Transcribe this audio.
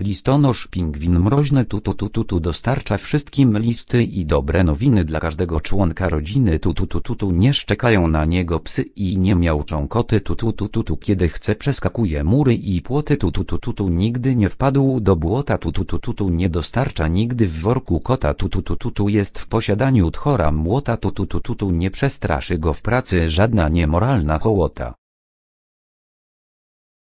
Listonosz pingwin mroźny tutu tu dostarcza wszystkim listy i dobre nowiny dla każdego członka rodziny tutu tu nie szczekają na niego psy i nie miałczą koty tutu tu kiedy chce przeskakuje mury i płoty tutu tu nigdy nie wpadł do błota tutu tu nie dostarcza nigdy w worku kota tutu tu jest w posiadaniu tchora młota tutu tu nie przestraszy go w pracy żadna niemoralna hołota.